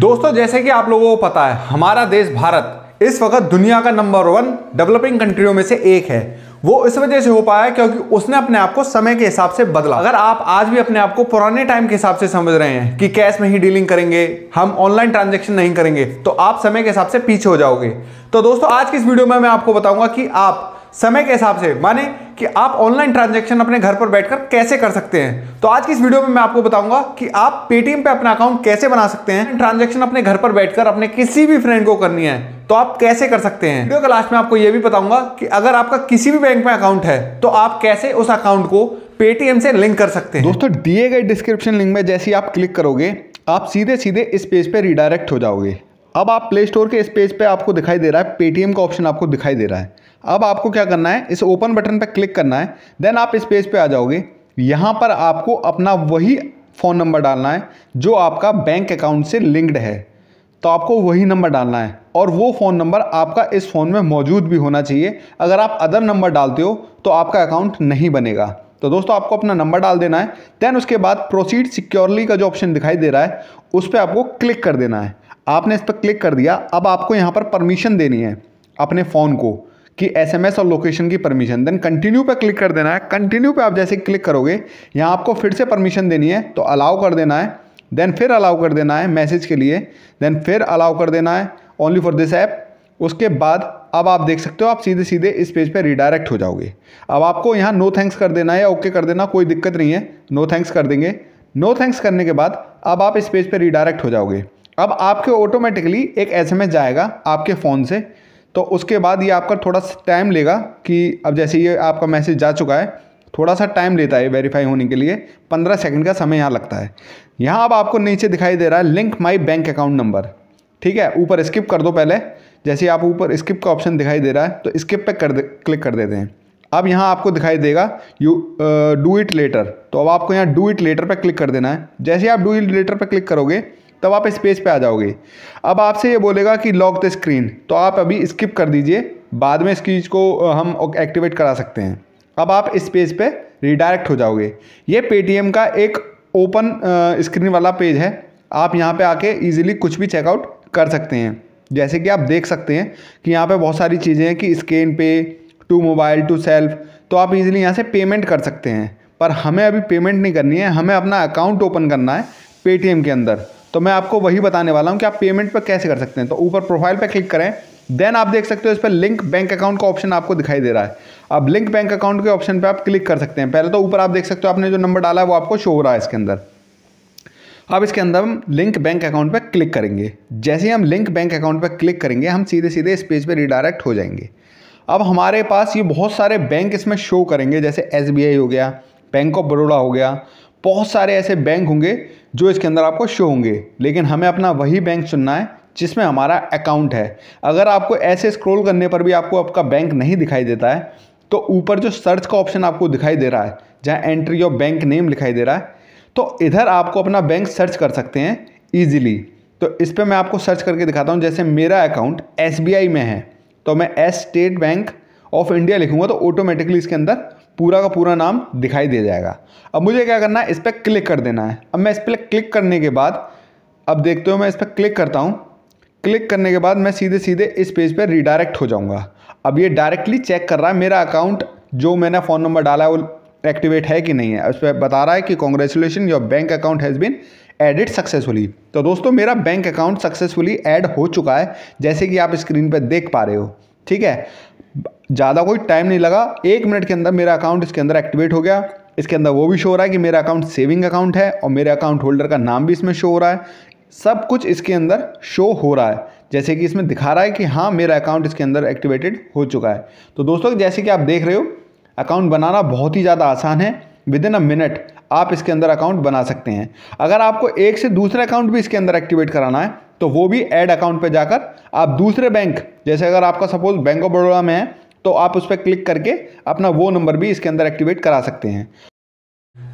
दोस्तों जैसे कि आप लोगों को पता है हमारा देश भारत इस वक्त दुनिया का नंबर वन डेवलपिंग कंट्रियों में से एक है वो इस वजह से हो पाया क्योंकि उसने अपने आप को समय के हिसाब से बदला अगर आप आज भी अपने आप को पुराने टाइम के हिसाब से समझ रहे हैं कि कैश में ही डीलिंग करेंगे हम ऑनलाइन ट्रांजेक्शन नहीं करेंगे तो आप समय के हिसाब से पीछे हो जाओगे तो दोस्तों आज की इस वीडियो में मैं आपको बताऊंगा कि आप समय के हिसाब से माने कि आप ऑनलाइन ट्रांजैक्शन अपने घर पर बैठकर कैसे कर सकते हैं तो आज की इस वीडियो में मैं आपको बताऊंगा कि आप पेटीएम पे अपना अकाउंट कैसे बना सकते हैं ट्रांजैक्शन अपने घर पर बैठकर अपने किसी भी फ्रेंड को करनी है तो आप कैसे कर सकते हैं वीडियो के लास्ट में आपको यह भी बताऊंगा कि अगर आपका किसी भी बैंक में अकाउंट है तो आप कैसे उस अकाउंट को पेटीएम से लिंक कर सकते हैं दोस्तों दिए गए डिस्क्रिप्शन लिंक में जैसे आप क्लिक करोगे आप सीधे सीधे इस पेज पर रिडायरेक्ट हो जाओगे अब आप प्ले स्टोर के इस पेज पे आपको दिखाई दे रहा है पेटीएम का ऑप्शन आपको दिखाई दे रहा है अब आपको क्या करना है इस ओपन बटन पर क्लिक करना है देन आप इस पेज पे आ जाओगे यहाँ पर आपको अपना वही फ़ोन नंबर डालना है जो आपका बैंक अकाउंट से लिंक्ड है तो आपको वही नंबर डालना है और वो फ़ोन नंबर आपका इस फ़ोन में मौजूद भी होना चाहिए अगर आप अदर नंबर डालते हो तो आपका अकाउंट नहीं बनेगा तो दोस्तों आपको अपना नंबर डाल देना है देन उसके बाद प्रोसीड सिक्योरली का जो ऑप्शन दिखाई दे रहा है उस पर आपको क्लिक कर देना है आपने इस पर क्लिक कर दिया अब आपको यहाँ पर परमिशन देनी है अपने फ़ोन को कि एसएमएस और लोकेशन की परमिशन देन कंटिन्यू पर क्लिक कर देना है कंटिन्यू पर आप जैसे क्लिक करोगे यहाँ आपको फिर से परमिशन देनी है तो अलाउ कर देना है देन फिर अलाउ कर देना है मैसेज के लिए देन फिर अलाउ कर देना है ओनली फॉर दिस ऐप उसके बाद अब आप देख सकते हो आप सीधे सीधे इस पेज पे रिडायरेक्ट हो जाओगे अब आपको यहाँ नो थैंक्स कर देना है या ओके कर देना कोई दिक्कत नहीं है नो थैंक्स कर देंगे नो थैंक्स करने के बाद अब आप इस पेज पे रिडायरेक्ट हो जाओगे अब आपके ऑटोमेटिकली एक एसएमएस जाएगा आपके फ़ोन से तो उसके बाद ये आपका थोड़ा सा टाइम लेगा कि अब जैसे ये आपका मैसेज जा चुका है थोड़ा सा टाइम लेता है वेरीफाई होने के लिए पंद्रह सेकंड का समय यहाँ लगता है यहाँ अब आपको नीचे दिखाई दे रहा है link my bank account number ठीक है ऊपर स्किप कर दो पहले जैसे आप ऊपर स्किप का ऑप्शन दिखाई दे रहा है तो स्किप पे कर दे क्लिक कर देते हैं अब यहाँ आपको दिखाई देगा यू डू इट लेटर तो अब आपको यहाँ डू इट लेटर पर क्लिक कर देना है जैसे आप डू इट लेटर पर क्लिक करोगे तब आप इस पेज पे आ जाओगे अब आपसे ये बोलेगा कि लॉक द स्क्रीन तो आप अभी स्किप कर दीजिए बाद में इस चीज़ को हम एक्टिवेट करा सकते हैं अब आप इस पेज पे रिडायरेक्ट हो जाओगे ये पेटीएम का एक ओपन स्क्रीन वाला पेज है आप यहाँ पे आके इजीली कुछ भी चेकआउट कर सकते हैं जैसे कि आप देख सकते हैं कि यहाँ पे बहुत सारी चीज़ें हैं कि स्कैन पे टू मोबाइल टू सेल्फ तो आप इजीली यहाँ से पेमेंट कर सकते हैं पर हमें अभी पेमेंट नहीं करनी है हमें अपना अकाउंट ओपन करना है पेटीएम के अंदर तो मैं आपको वही बताने वाला हूँ कि आप पेमेंट पर कैसे कर सकते हैं तो ऊपर प्रोफाइल पर क्लिक करें देन आप देख सकते हो इस पर लिंक बैंक अकाउंट का ऑप्शन आपको दिखाई दे रहा है अब लिंक बैंक अकाउंट के ऑप्शन पर आप क्लिक कर सकते हैं पहले तो ऊपर आप देख सकते हो आपने जो नंबर डाला है वो आपको शो हो रहा है इसके अंदर अब इसके अंदर हम लिंक बैंक अकाउंट पर क्लिक करेंगे जैसे ही हम लिंक बैंक अकाउंट पर क्लिक करेंगे हम सीधे सीधे इस पेज पर रिडायरेक्ट हो जाएंगे अब हमारे पास ये बहुत सारे बैंक इसमें शो करेंगे जैसे एस हो गया बैंक ऑफ बड़ौड़ा हो गया बहुत सारे ऐसे बैंक होंगे जो इसके अंदर आपको शो होंगे लेकिन हमें अपना वही बैंक चुनना है जिसमें हमारा अकाउंट है अगर आपको ऐसे स्क्रॉल करने पर भी आपको आपका बैंक नहीं दिखाई देता है तो ऊपर जो सर्च का ऑप्शन आपको दिखाई दे रहा है जहाँ एंट्री और बैंक नेम दिखाई दे रहा है तो इधर आपको अपना बैंक सर्च कर सकते हैं ईजिली तो इस पर मैं आपको सर्च करके दिखाता हूँ जैसे मेरा अकाउंट एस में है तो मैं S state bank of India लिखूँगा तो ऑटोमेटिकली इसके अंदर पूरा का पूरा नाम दिखाई दे जाएगा अब मुझे क्या करना है इस पर क्लिक कर देना है अब मैं इस पर क्लिक करने के बाद अब देखते हो मैं इस पर क्लिक करता हूँ क्लिक करने के बाद मैं सीधे सीधे इस पेज पर रिडायरेक्ट हो जाऊँगा अब ये डायरेक्टली चेक कर रहा है मेरा अकाउंट जो मैंने फ़ोन नंबर डाला है वो एक्टिवेट है कि नहीं है उस पर बता रहा है कि congratulation your bank account has been added successfully तो दोस्तों मेरा बैंक अकाउंट सक्सेसफुली ऐड हो चुका है जैसे कि आप स्क्रीन पर देख पा रहे हो ठीक है ज़्यादा कोई टाइम नहीं लगा एक मिनट के अंदर मेरा अकाउंट इसके अंदर एक्टिवेट हो गया इसके अंदर वो भी शो हो रहा है कि मेरा अकाउंट सेविंग अकाउंट है और मेरे अकाउंट होल्डर का नाम भी इसमें शो हो रहा है सब कुछ इसके अंदर शो हो रहा है जैसे कि इसमें दिखा रहा है कि हाँ मेरा अकाउंट इसके अंदर एक्टिवेटेड हो चुका है तो दोस्तों जैसे कि आप देख रहे हो अकाउंट बनाना बहुत ही ज़्यादा आसान है विद इन अ मिनट आप इसके अंदर अकाउंट बना सकते हैं अगर आपको एक से दूसरा अकाउंट भी इसके अंदर एक्टिवेट कराना है तो वो भी एड अकाउंट पे जाकर आप दूसरे बैंक जैसे अगर आपका सपोज बैंक ऑफ बड़ौदा में है तो आप उस पर क्लिक करके अपना वो नंबर भी इसके अंदर एक्टिवेट करा सकते हैं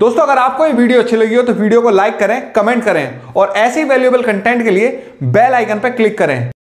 दोस्तों अगर आपको ये वीडियो अच्छी लगी हो तो वीडियो को लाइक करें कमेंट करें और ऐसे ही वैल्यूएबल कंटेंट के लिए बेल आइकन पर क्लिक करें